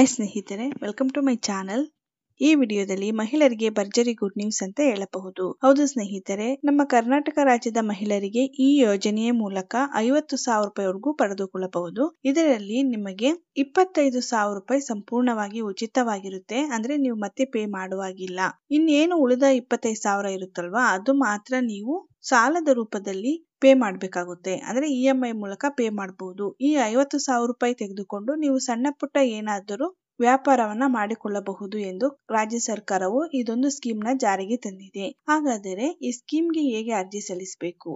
hi ಸ್ನೇಹಿತರೆ welcome to my channel ಈ ವಿಡಿಯೋದಲ್ಲಿ ಮಹಿಳೆಯರಿಗೆ ಭರ್ಜರಿ ಗುಡ್ ನ್ಯೂಸ್ ಅಂತ ಹೇಳಬಹುದು ಹೌದು ಸ್ನೇಹಿತರೆ ನಮ್ಮ ಕರ್ನಾಟಕ ರಾಜ್ಯದ ಮಹಿಳೆಯರಿಗೆ ಈ ಯೋಜನೆಯ ಮೂಲಕ ಐವತ್ತು ಸಾವಿರ ರೂಪಾಯಿವರೆಗೂ ಪಡೆದುಕೊಳ್ಳಬಹುದು ಇದರಲ್ಲಿ ನಿಮಗೆ ಇಪ್ಪತ್ತೈದು ಸಾವಿರ ರೂಪಾಯಿ ಸಂಪೂರ್ಣವಾಗಿ ಉಚಿತವಾಗಿರುತ್ತೆ ಅಂದ್ರೆ ನೀವು ಮತ್ತೆ ಪೇ ಮಾಡುವಾಗಿಲ್ಲ ಇನ್ನೇನು ಉಳಿದ ಇಪ್ಪತ್ತೈದು ಸಾವಿರ ಇರುತ್ತಲ್ವಾ ಅದು ಮಾತ್ರ ನೀವು ಸಾಲದ ರೂಪದಲ್ಲಿ ಪೇ ಮಾಡಬೇಕಾಗುತ್ತೆ ಅಂದ್ರೆ ಇ ಎಮ್ ಐ ಮೂಲಕ ಪೇ ಮಾಡಬಹುದು ಈ ಐವತ್ತು ಸಾವಿರ ರೂಪಾಯಿ ತೆಗೆದುಕೊಂಡು ನೀವು ಸಣ್ಣ ಪುಟ್ಟ ಏನಾದರೂ ವ್ಯಾಪಾರವನ್ನ ಮಾಡಿಕೊಳ್ಳಬಹುದು ಎಂದು ರಾಜ್ಯ ಸರ್ಕಾರವು ಇದೊಂದು ಸ್ಕೀಮ್ ನ ಜಾರಿಗೆ ತಂದಿದೆ ಹಾಗಾದರೆ ಈ ಸ್ಕೀಮ್ ಗೆ ಹೇಗೆ ಅರ್ಜಿ ಸಲ್ಲಿಸಬೇಕು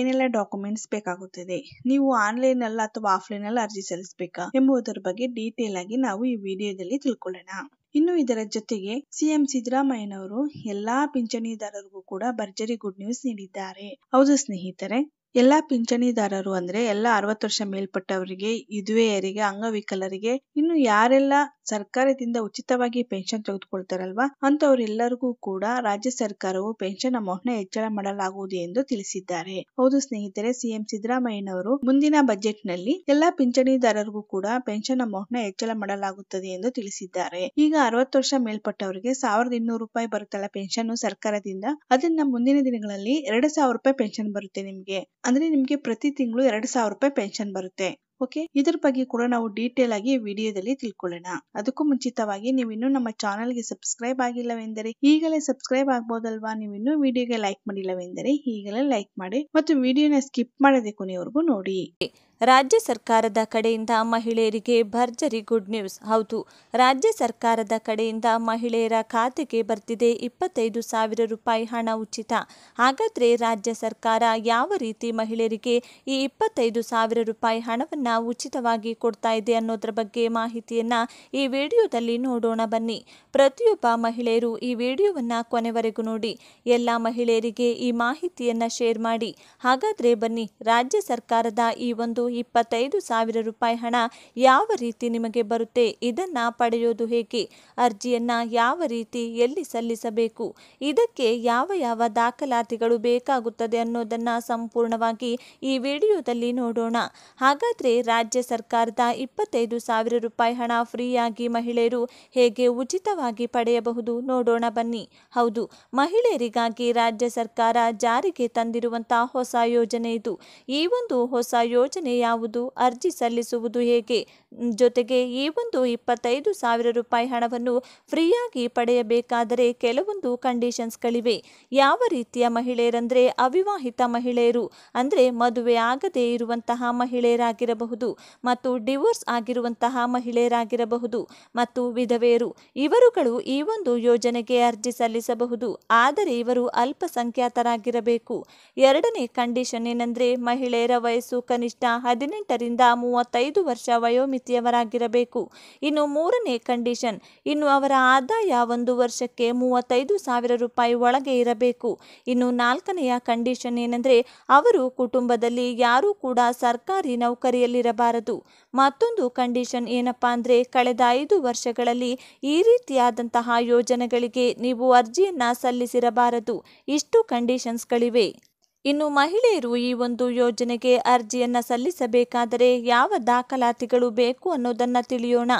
ಏನೆಲ್ಲ ಡಾಕ್ಯುಮೆಂಟ್ಸ್ ಬೇಕಾಗುತ್ತದೆ ನೀವು ಆನ್ಲೈನ್ ಅಲ್ಲ ಅಥವಾ ಆಫ್ಲೈನ್ ಅಲ್ಲ ಅರ್ಜಿ ಸಲ್ಲಿಸಬೇಕಾ ಎಂಬುದರ ಬಗ್ಗೆ ಡೀಟೇಲ್ ಆಗಿ ನಾವು ಈ ವಿಡಿಯೋದಲ್ಲಿ ತಿಳ್ಕೊಳ್ಳೋಣ ಇನ್ನು ಇದರ ಜೊತೆಗೆ ಸಿಎಂ ಸಿದ್ದರಾಮಯ್ಯನವರು ಎಲ್ಲಾ ಪಿಂಚಣಿದಾರರಿಗೂ ಕೂಡ ಭರ್ಜರಿ ಗುಡ್ ನ್ಯೂಸ್ ನೀಡಿದ್ದಾರೆ ಹೌದು ಸ್ನೇಹಿತರೆ ಎಲ್ಲಾ ಪಿಂಚಣಿದಾರರು ಅಂದ್ರೆ ಎಲ್ಲ ಅರವತ್ತು ವರ್ಷ ಮೇಲ್ಪಟ್ಟವರಿಗೆ ವಿಧವೆಯರಿಗೆ ಅಂಗವಿಕಲರಿಗೆ ಇನ್ನು ಯಾರೆಲ್ಲ ಸರ್ಕಾರದಿಂದ ಉಚಿತವಾಗಿ ಪೆನ್ಷನ್ ತೆಗೆದುಕೊಳ್ತಾರಲ್ವಾ ಅಂತವರೆಲ್ಲರಿಗೂ ಕೂಡ ರಾಜ್ಯ ಸರ್ಕಾರವು ಪೆನ್ಷನ್ ಅಮೌಂಟ್ ನ ಹೆಚ್ಚಳ ಮಾಡಲಾಗುವುದು ಎಂದು ತಿಳಿಸಿದ್ದಾರೆ ಹೌದು ಸ್ನೇಹಿತರೆ ಸಿಎಂ ಸಿದ್ದರಾಮಯ್ಯನವರು ಮುಂದಿನ ಬಜೆಟ್ ನಲ್ಲಿ ಎಲ್ಲಾ ಪಿಂಚಣಿದಾರರಿಗೂ ಕೂಡ ಪೆನ್ಷನ್ ಅಮೌಂಟ್ ನ ಹೆಚ್ಚಳ ಮಾಡಲಾಗುತ್ತದೆ ಎಂದು ತಿಳಿಸಿದ್ದಾರೆ ಈಗ ಅರವತ್ತು ವರ್ಷ ಮೇಲ್ಪಟ್ಟವರಿಗೆ ಸಾವಿರದ ಇನ್ನೂರು ರೂಪಾಯಿ ಬರುತ್ತಲ್ಲ ಪೆನ್ಷನ್ ಸರ್ಕಾರದಿಂದ ಅದನ್ನ ಮುಂದಿನ ದಿನಗಳಲ್ಲಿ ಎರಡು ಸಾವಿರ ರೂಪಾಯಿ ಪೆನ್ಷನ್ ಬರುತ್ತೆ ನಿಮ್ಗೆ ಅಂದ್ರೆ ನಿಮ್ಗೆ ಪ್ರತಿ ತಿಂಗಳು ಎರಡು ಸಾವಿರ ರೂಪಾಯಿ ಪೆನ್ಷನ್ ಬರುತ್ತೆ ಓಕೆ ಇದರ ಬಗ್ಗೆ ಕೂಡ ನಾವು ಡೀಟೇಲ್ ಆಗಿ ವಿಡಿಯೋದಲ್ಲಿ ತಿಳ್ಕೊಳ್ಳೋಣ ಅದಕ್ಕೂ ಮುಂಚಿತವಾಗಿ ನೀವಿನ್ನು ನಮ್ಮ ಗೆ ಸಬ್ಸ್ಕ್ರೈಬ್ ಆಗಿಲ್ಲವೆಂದರೆ ಈಗಲೇ ಸಬ್ಸ್ಕ್ರೈಬ್ ಆಗ್ಬೋದಲ್ವಾ ವಿಡಿಯೋ ವಿಡಿಯೋಗೆ ಲೈಕ್ ಮಾಡಿಲ್ಲವೆಂದರೆ ಈಗಲೇ ಲೈಕ್ ಮಾಡಿ ಮತ್ತು ವಿಡಿಯೋನ ಸ್ಕಿಪ್ ಮಾಡದೆ ಕೊನೆಯವರೆಗೂ ನೋಡಿ ರಾಜ್ಯ ಸರ್ಕಾರದ ಕಡೆಯಿಂದ ಮಹಿಳೆಯರಿಗೆ ಭರ್ಜರಿ ಗುಡ್ ನ್ಯೂಸ್ ಹೌದು ರಾಜ್ಯ ಸರ್ಕಾರದ ಕಡೆಯಿಂದ ಮಹಿಳೆಯರ ಖಾತೆಗೆ ಬರ್ತಿದೆ ಇಪ್ಪತ್ತೈದು ಸಾವಿರ ರೂಪಾಯಿ ಹಣ ಉಚಿತ ಹಾಗಾದರೆ ರಾಜ್ಯ ಸರ್ಕಾರ ಯಾವ ರೀತಿ ಮಹಿಳೆಯರಿಗೆ ಈ ಇಪ್ಪತ್ತೈದು ಸಾವಿರ ರೂಪಾಯಿ ಹಣವನ್ನು ಉಚಿತವಾಗಿ ಕೊಡ್ತಾ ಇದೆ ಅನ್ನೋದ್ರ ಬಗ್ಗೆ ಮಾಹಿತಿಯನ್ನು ಈ ವಿಡಿಯೋದಲ್ಲಿ ನೋಡೋಣ ಬನ್ನಿ ಪ್ರತಿಯೊಬ್ಬ ಮಹಿಳೆಯರು ಈ ವಿಡಿಯೋವನ್ನು ಕೊನೆವರೆಗೂ ನೋಡಿ ಎಲ್ಲ ಮಹಿಳೆಯರಿಗೆ ಈ ಮಾಹಿತಿಯನ್ನು ಶೇರ್ ಮಾಡಿ ಹಾಗಾದರೆ ಬನ್ನಿ ರಾಜ್ಯ ಸರ್ಕಾರದ ಈ ಒಂದು ಇಪ್ಪತ್ತೈದು ಸಾವಿರ ರೂಪಾಯಿ ಹಣ ಯಾವ ರೀತಿ ನಿಮಗೆ ಬರುತ್ತೆ ಇದನ್ನ ಪಡೆಯೋದು ಹೇಗೆ ಅರ್ಜಿಯನ್ನ ಯಾವ ರೀತಿ ಎಲ್ಲಿ ಸಲ್ಲಿಸಬೇಕು ಇದಕ್ಕೆ ಯಾವ ಯಾವ ದಾಖಲಾತಿಗಳು ಬೇಕಾಗುತ್ತದೆ ಅನ್ನೋದನ್ನ ಸಂಪೂರ್ಣವಾಗಿ ಈ ವಿಡಿಯೋದಲ್ಲಿ ನೋಡೋಣ ಹಾಗಾದ್ರೆ ರಾಜ್ಯ ಸರ್ಕಾರದ ಇಪ್ಪತ್ತೈದು ಸಾವಿರ ರೂಪಾಯಿ ಹಣ ಫ್ರೀಯಾಗಿ ಮಹಿಳೆಯರು ಹೇಗೆ ಉಚಿತವಾಗಿ ಪಡೆಯಬಹುದು ನೋಡೋಣ ಬನ್ನಿ ಹೌದು ಮಹಿಳೆಯರಿಗಾಗಿ ರಾಜ್ಯ ಸರ್ಕಾರ ಜಾರಿಗೆ ತಂದಿರುವಂತಹ ಹೊಸ ಯೋಜನೆ ಇದು ಈ ಒಂದು ಹೊಸ ಯೋಜನೆ ಯಾವುದು ಅರ್ಜಿ ಸಲ್ಲಿಸುವುದು ಹೇಗೆ ಜೊತೆಗೆ ಈ ಒಂದು ಇಪ್ಪತ್ತೈದು ಸಾವಿರ ರೂಪಾಯಿ ಹಣವನ್ನು ಫ್ರೀಯಾಗಿ ಪಡೆಯಬೇಕಾದರೆ ಕೆಲವೊಂದು ಕಂಡೀಷನ್ಸ್ಗಳಿವೆ ಯಾವ ರೀತಿಯ ಮಹಿಳೆಯರಂದರೆ ಅವಿವಾಹಿತ ಮಹಿಳೆಯರು ಅಂದರೆ ಮದುವೆ ಆಗದೇ ಇರುವಂತಹ ಮಹಿಳೆಯರಾಗಿರಬಹುದು ಮತ್ತು ಡಿವೋರ್ಸ್ ಆಗಿರುವಂತಹ ಮಹಿಳೆಯರಾಗಿರಬಹುದು ಮತ್ತು ವಿಧವೆಯರು ಇವರುಗಳು ಈ ಒಂದು ಯೋಜನೆಗೆ ಅರ್ಜಿ ಸಲ್ಲಿಸಬಹುದು ಆದರೆ ಇವರು ಅಲ್ಪಸಂಖ್ಯಾತರಾಗಿರಬೇಕು ಎರಡನೇ ಕಂಡೀಷನ್ ಏನಂದರೆ ಮಹಿಳೆಯರ ವಯಸ್ಸು ಕನಿಷ್ಠ ಹದಿನೆಂಟರಿಂದ ಮೂವತ್ತೈದು ವರ್ಷ ವಯೋಮಿತಿಯವರಾಗಿರಬೇಕು ಇನ್ನು ಮೂರನೇ ಕಂಡೀಷನ್ ಇನ್ನು ಅವರ ಆದಾಯ ಒಂದು ವರ್ಷಕ್ಕೆ ಮೂವತ್ತೈದು ಸಾವಿರ ರೂಪಾಯಿ ಒಳಗೆ ಇರಬೇಕು ಇನ್ನು ನಾಲ್ಕನೆಯ ಕಂಡೀಷನ್ ಏನೆಂದರೆ ಅವರು ಕುಟುಂಬದಲ್ಲಿ ಯಾರೂ ಕೂಡ ಸರ್ಕಾರಿ ನೌಕರಿಯಲ್ಲಿರಬಾರದು ಮತ್ತೊಂದು ಕಂಡೀಷನ್ ಏನಪ್ಪಾ ಅಂದರೆ ಕಳೆದ ಐದು ವರ್ಷಗಳಲ್ಲಿ ಈ ರೀತಿಯಾದಂತಹ ಯೋಜನೆಗಳಿಗೆ ನೀವು ಅರ್ಜಿಯನ್ನು ಸಲ್ಲಿಸಿರಬಾರದು ಇಷ್ಟು ಕಂಡೀಷನ್ಸ್ಗಳಿವೆ ಇನ್ನು ಮಹಿಳೆಯರು ಈ ಒಂದು ಯೋಜನೆಗೆ ಅರ್ಜಿಯನ್ನು ಸಲ್ಲಿಸಬೇಕಾದರೆ ಯಾವ ದಾಖಲಾತಿಗಳು ಬೇಕು ಅನ್ನೋದನ್ನು ತಿಳಿಯೋಣ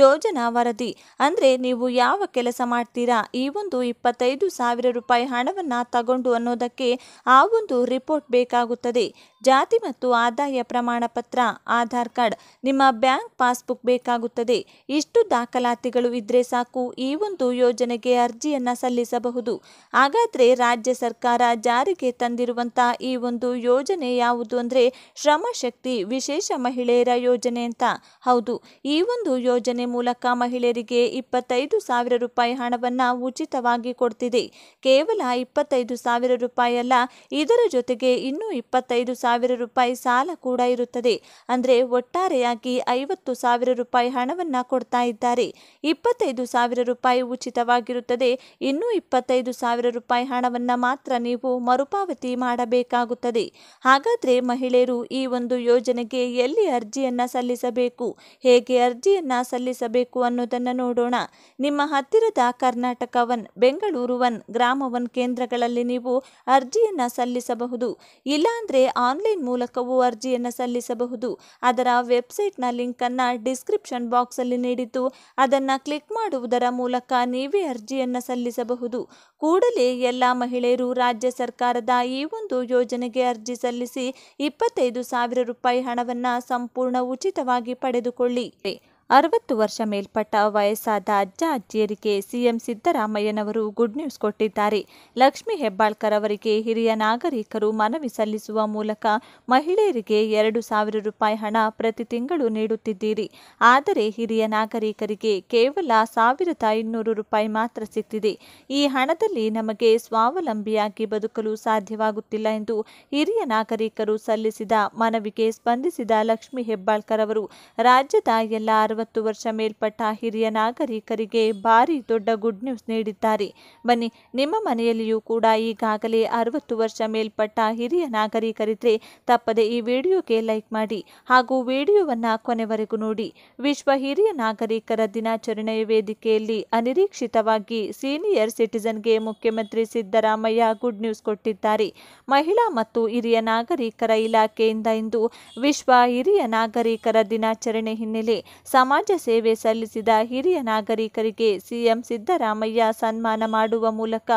ಯೋಜನಾ ವರದಿ ಅಂದರೆ ನೀವು ಯಾವ ಕೆಲಸ ಮಾಡ್ತೀರಾ ಈ ಒಂದು ಇಪ್ಪತ್ತೈದು ಸಾವಿರ ರೂಪಾಯಿ ಹಣವನ್ನು ತಗೊಂಡು ಅನ್ನೋದಕ್ಕೆ ಆ ಒಂದು ರಿಪೋರ್ಟ್ ಬೇಕಾಗುತ್ತದೆ ಜಾತಿ ಮತ್ತು ಆದಾಯ ಪ್ರಮಾಣ ಪತ್ರ ಆಧಾರ್ ಕಾರ್ಡ್ ನಿಮ್ಮ ಬ್ಯಾಂಕ್ ಪಾಸ್ಬುಕ್ ಬೇಕಾಗುತ್ತದೆ ಇಷ್ಟು ದಾಖಲಾತಿಗಳು ಇದ್ರೆ ಸಾಕು ಈ ಒಂದು ಯೋಜನೆಗೆ ಅರ್ಜಿಯನ್ನು ಸಲ್ಲಿಸಬಹುದು ಹಾಗಾದರೆ ರಾಜ್ಯ ಸರ್ಕಾರ ಜಾರಿಗೆ ತಂದಿರುವ ಅಂತ ಈ ಒಂದು ಯೋಜನೆ ಯಾವುದು ಅಂದರೆ ಶ್ರಮಶಕ್ತಿ ವಿಶೇಷ ಮಹಿಳೆಯರ ಯೋಜನೆ ಅಂತ ಹೌದು ಈ ಒಂದು ಯೋಜನೆ ಮೂಲಕ ಮಹಿಳೆಯರಿಗೆ ಇಪ್ಪತ್ತೈದು ಸಾವಿರ ರೂಪಾಯಿ ಹಣವನ್ನು ಉಚಿತವಾಗಿ ಕೊಡ್ತಿದೆ ಕೇವಲ ಇಪ್ಪತ್ತೈದು ಸಾವಿರ ರೂಪಾಯಿ ಅಲ್ಲ ಇದರ ಜೊತೆಗೆ ಇನ್ನೂ ಇಪ್ಪತ್ತೈದು ಸಾವಿರ ರೂಪಾಯಿ ಸಾಲ ಕೂಡ ಇರುತ್ತದೆ ಅಂದರೆ ಒಟ್ಟಾರೆಯಾಗಿ ಐವತ್ತು ಸಾವಿರ ರೂಪಾಯಿ ಹಣವನ್ನು ಕೊಡ್ತಾ ಇದ್ದಾರೆ ಇಪ್ಪತ್ತೈದು ಸಾವಿರ ರೂಪಾಯಿ ಉಚಿತವಾಗಿರುತ್ತದೆ ಇನ್ನೂ ಇಪ್ಪತ್ತೈದು ಸಾವಿರ ರೂಪಾಯಿ ಹಣವನ್ನು ಮಾತ್ರ ನೀವು ಮರುಪಾವತಿ ಮಾಡಿ ಮಾಡಬೇಕಾಗುತ್ತದೆ ಹಾಗಾದರೆ ಮಹಿಳೆಯರು ಈ ಒಂದು ಯೋಜನೆಗೆ ಎಲ್ಲಿ ಅರ್ಜಿಯನ್ನು ಸಲ್ಲಿಸಬೇಕು ಹೇಗೆ ಅರ್ಜಿಯನ್ನು ಸಲ್ಲಿಸಬೇಕು ಅನ್ನೋದನ್ನು ನೋಡೋಣ ನಿಮ್ಮ ಹತ್ತಿರದ ಕರ್ನಾಟಕ ವನ್ ಬೆಂಗಳೂರು ಒನ್ ಗ್ರಾಮ ಕೇಂದ್ರಗಳಲ್ಲಿ ನೀವು ಅರ್ಜಿಯನ್ನು ಸಲ್ಲಿಸಬಹುದು ಇಲ್ಲಾಂದರೆ ಆನ್ಲೈನ್ ಮೂಲಕವೂ ಅರ್ಜಿಯನ್ನು ಸಲ್ಲಿಸಬಹುದು ಅದರ ವೆಬ್ಸೈಟ್ನ ಲಿಂಕನ್ನು ಡಿಸ್ಕ್ರಿಪ್ಷನ್ ಬಾಕ್ಸಲ್ಲಿ ನೀಡಿದ್ದು ಅದನ್ನು ಕ್ಲಿಕ್ ಮಾಡುವುದರ ಮೂಲಕ ನೀವೇ ಅರ್ಜಿಯನ್ನು ಸಲ್ಲಿಸಬಹುದು ಕೂಡಲೇ ಎಲ್ಲ ಮಹಿಳೆಯರು ರಾಜ್ಯ ಸರ್ಕಾರದ ಈ ಒಂದು ಯೋಜನೆಗೆ ಅರ್ಜಿ ಸಲ್ಲಿಸಿ ಇಪ್ಪತ್ತೈದು ಸಾವಿರ ರೂಪಾಯಿ ಹಣವನ್ನು ಸಂಪೂರ್ಣ ಉಚಿತವಾಗಿ ಪಡೆದುಕೊಳ್ಳಿ ಅರವತ್ತು ವರ್ಷ ಮೇಲ್ಪಟ್ಟ ವಯಸ್ಸಾದ ಅಜ್ಜ ಅಜ್ಜಿಯರಿಗೆ ಸಿಎಂ ಸಿದ್ದರಾಮಯ್ಯನವರು ಗುಡ್ ನ್ಯೂಸ್ ಕೊಟ್ಟಿದ್ದಾರೆ ಲಕ್ಷ್ಮಿ ಹೆಬ್ಬಾಳ್ಕರ್ ಅವರಿಗೆ ಹಿರಿಯ ನಾಗರಿಕರು ಮನವಿ ಸಲ್ಲಿಸುವ ಮೂಲಕ ಮಹಿಳೆಯರಿಗೆ ಎರಡು ಸಾವಿರ ರೂಪಾಯಿ ಹಣ ಪ್ರತಿ ತಿಂಗಳು ನೀಡುತ್ತಿದ್ದೀರಿ ಆದರೆ ಹಿರಿಯ ನಾಗರಿಕರಿಗೆ ಕೇವಲ ಸಾವಿರದ ಇನ್ನೂರು ರೂಪಾಯಿ ಮಾತ್ರ ಸಿಕ್ಕಿದೆ ಈ ಹಣದಲ್ಲಿ ನಮಗೆ ಸ್ವಾವಲಂಬಿಯಾಗಿ ಬದುಕಲು ಸಾಧ್ಯವಾಗುತ್ತಿಲ್ಲ ಎಂದು ಹಿರಿಯ ನಾಗರಿಕರು ಸಲ್ಲಿಸಿದ ಮನವಿಗೆ ಸ್ಪಂದಿಸಿದ ಲಕ್ಷ್ಮಿ ಹೆಬ್ಬಾಳ್ಕರ್ ಅವರು ರಾಜ್ಯದ ಎಲ್ಲ ಅರವತ್ತು ವರ್ಷ ಮೇಲ್ಪಟ್ಟ ಹಿರಿಯ ನಾಗರಿಕರಿಗೆ ಭಾರಿ ದೊಡ್ಡ ಗುಡ್ ನ್ಯೂಸ್ ನೀಡಿದ್ದಾರೆ ಬನ್ನಿ ನಿಮ್ಮ ಮನೆಯಲ್ಲಿಯೂ ಕೂಡ ಈಗಾಗಲೇ ಅರವತ್ತು ವರ್ಷ ಮೇಲ್ಪಟ್ಟ ಹಿರಿಯ ನಾಗರಿಕರಿದ್ರೆ ತಪ್ಪದೆ ಈ ವಿಡಿಯೋಗೆ ಲೈಕ್ ಮಾಡಿ ಹಾಗೂ ವಿಡಿಯೋವನ್ನು ಕೊನೆವರೆಗೂ ನೋಡಿ ವಿಶ್ವ ಹಿರಿಯ ನಾಗರಿಕರ ದಿನಾಚರಣೆಯ ವೇದಿಕೆಯಲ್ಲಿ ಅನಿರೀಕ್ಷಿತವಾಗಿ ಸೀನಿಯರ್ ಸಿಟಿಸನ್ಗೆ ಮುಖ್ಯಮಂತ್ರಿ ಸಿದ್ದರಾಮಯ್ಯ ಗುಡ್ ನ್ಯೂಸ್ ಕೊಟ್ಟಿದ್ದಾರೆ ಮಹಿಳಾ ಮತ್ತು ಹಿರಿಯ ನಾಗರಿಕರ ಇಲಾಖೆಯಿಂದ ಇಂದು ವಿಶ್ವ ಹಿರಿಯ ನಾಗರಿಕರ ದಿನಾಚರಣೆ ಹಿನ್ನೆಲೆ ಸಮಾಜ ಸೇವೆ ಸಲ್ಲಿಸಿದ ಹಿರಿಯ ನಾಗರಿಕರಿಗೆ ಸಿಎಂ ಸಿದ್ದರಾಮಯ್ಯ ಸನ್ಮಾನ ಮಾಡುವ ಮೂಲಕ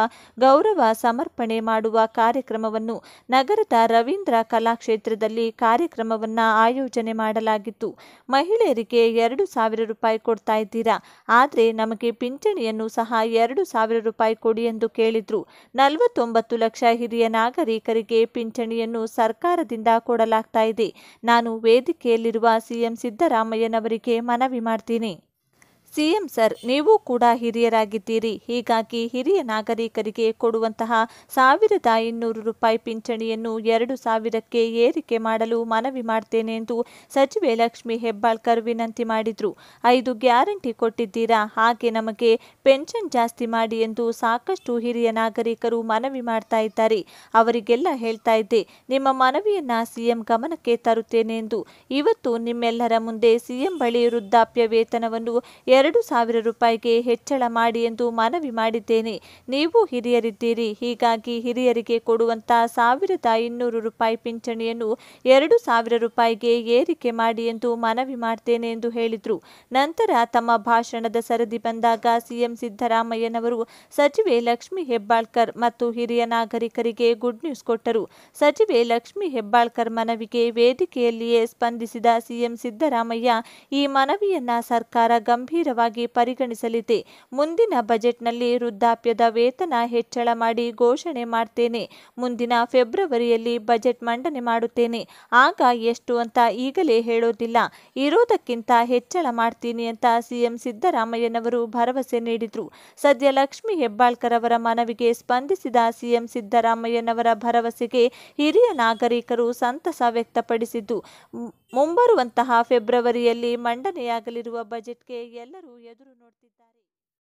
ಗೌರವ ಸಮರ್ಪಣೆ ಮಾಡುವ ಕಾರ್ಯಕ್ರಮವನ್ನು ನಗರದ ರವೀಂದ್ರ ಕಲಾಕ್ಷೇತ್ರದಲ್ಲಿ ಕಾರ್ಯಕ್ರಮವನ್ನು ಆಯೋಜನೆ ಮಾಡಲಾಗಿತ್ತು ಮಹಿಳೆಯರಿಗೆ ಎರಡು ಸಾವಿರ ರೂಪಾಯಿ ಕೊಡ್ತಾ ಇದ್ದೀರಾ ಆದರೆ ನಮಗೆ ಪಿಂಚಣಿಯನ್ನು ಸಹ ಎರಡು ಸಾವಿರ ರೂಪಾಯಿ ಕೊಡಿ ಎಂದು ಕೇಳಿದ್ರು ನಲವತ್ತೊಂಬತ್ತು ಲಕ್ಷ ಹಿರಿಯ ನಾಗರಿಕರಿಗೆ ಪಿಂಚಣಿಯನ್ನು ಸರ್ಕಾರದಿಂದ ಕೊಡಲಾಗ್ತಾ ಇದೆ ನಾನು ವೇದಿಕೆಯಲ್ಲಿರುವ ಸಿಎಂ ಸಿದ್ದರಾಮಯ್ಯನವರಿಗೆ ಮನ मानव इमारतीने ಸಿಎಂ ಸರ್ ನೀವು ಕೂಡ ಹಿರಿಯರಾಗಿದ್ದೀರಿ ಹೀಗಾಗಿ ಹಿರಿಯ ನಾಗರಿಕರಿಗೆ ಕೊಡುವಂತಹ ಸಾವಿರದ ಇನ್ನೂರು ರೂಪಾಯಿ ಪಿಂಚಣಿಯನ್ನು ಎರಡು ಸಾವಿರಕ್ಕೆ ಏರಿಕೆ ಮಾಡಲು ಮನವಿ ಮಾಡ್ತೇನೆ ಎಂದು ಸಚಿವೆ ಲಕ್ಷ್ಮಿ ಹೆಬ್ಬಾಳ್ಕರ್ ವಿನಂತಿ ಮಾಡಿದ್ರು ಐದು ಗ್ಯಾರಂಟಿ ಕೊಟ್ಟಿದ್ದೀರಾ ಹಾಗೆ ನಮಗೆ ಪೆನ್ಷನ್ ಜಾಸ್ತಿ ಮಾಡಿ ಎಂದು ಸಾಕಷ್ಟು ಹಿರಿಯ ನಾಗರಿಕರು ಮನವಿ ಮಾಡ್ತಾ ಇದ್ದಾರೆ ಅವರಿಗೆಲ್ಲ ಹೇಳ್ತಾ ಇದ್ದೆ ನಿಮ್ಮ ಮನವಿಯನ್ನ ಸಿಎಂ ಗಮನಕ್ಕೆ ತರುತ್ತೇನೆ ಎಂದು ಇವತ್ತು ನಿಮ್ಮೆಲ್ಲರ ಮುಂದೆ ಸಿಎಂ ಬಳಿ ವೃದ್ಧಾಪ್ಯ ವೇತನವನ್ನು ಎರಡು ಸಾವಿರ ರೂಪಾಯಿಗೆ ಹೆಚ್ಚಳ ಮಾಡಿ ಎಂದು ಮನವಿ ಮಾಡಿದ್ದೇನೆ ನೀವು ಹಿರಿಯರಿದ್ದೀರಿ ಹೀಗಾಗಿ ಹಿರಿಯರಿಗೆ ಕೊಡುವಂತ ಸಾವಿರದ ಇನ್ನೂರು ರೂಪಾಯಿ ಪಿಂಚಣಿಯನ್ನು ಎರಡು ಸಾವಿರ ರೂಪಾಯಿಗೆ ಏರಿಕೆ ಮಾಡಿ ಎಂದು ಮನವಿ ಮಾಡ್ತೇನೆ ಎಂದು ಹೇಳಿದರು ನಂತರ ತಮ್ಮ ಭಾಷಣದ ಸರದಿ ಬಂದಾಗ ಸಿಎಂ ಸಿದ್ದರಾಮಯ್ಯನವರು ಸಚಿವೆ ಲಕ್ಷ್ಮಿ ಹೆಬ್ಬಾಳ್ಕರ್ ಮತ್ತು ಹಿರಿಯ ನಾಗರಿಕರಿಗೆ ಗುಡ್ ನ್ಯೂಸ್ ಕೊಟ್ಟರು ಸಚಿವೆ ಲಕ್ಷ್ಮಿ ಹೆಬ್ಬಾಳ್ಕರ್ ಮನವಿಗೆ ವೇದಿಕೆಯಲ್ಲಿಯೇ ಸ್ಪಂದಿಸಿದ ಸಿಎಂ ಸಿದ್ದರಾಮಯ್ಯ ಈ ಮನವಿಯನ್ನ ಸರ್ಕಾರ ಗಂಭೀರ ಗಂಭೀರವಾಗಿ ಪರಿಗಣಿಸಲಿದೆ ಮುಂದಿನ ಬಜೆಟ್ನಲ್ಲಿ ವೃದ್ಧಾಪ್ಯದ ವೇತನ ಹೆಚ್ಚಳ ಮಾಡಿ ಘೋಷಣೆ ಮಾಡ್ತೇನೆ ಮುಂದಿನ ಫೆಬ್ರವರಿಯಲ್ಲಿ ಬಜೆಟ್ ಮಂಡನೆ ಮಾಡುತ್ತೇನೆ ಆಗ ಎಷ್ಟು ಅಂತ ಈಗಲೇ ಹೇಳೋದಿಲ್ಲ ಇರೋದಕ್ಕಿಂತ ಹೆಚ್ಚಳ ಮಾಡ್ತೀನಿ ಅಂತ ಸಿಎಂ ಸಿದ್ದರಾಮಯ್ಯನವರು ಭರವಸೆ ನೀಡಿದರು ಸದ್ಯ ಲಕ್ಷ್ಮಿ ಹೆಬ್ಬಾಳ್ಕರ್ ಅವರ ಮನವಿಗೆ ಸ್ಪಂದಿಸಿದ ಸಿಎಂ ಸಿದ್ದರಾಮಯ್ಯನವರ ಭರವಸೆಗೆ ಹಿರಿಯ ನಾಗರಿಕರು ಸಂತಸ ವ್ಯಕ್ತಪಡಿಸಿದ್ದು ಮುಂಬರುವಂತಹ ಫೆಬ್ರವರಿಯಲ್ಲಿ ಮಂಡನೆಯಾಗಲಿರುವ ಬಜೆಟ್ಗೆ ಎಲ್ಲ ಎದುರು ನೋಡ್ತಿದ್ದಾರೆ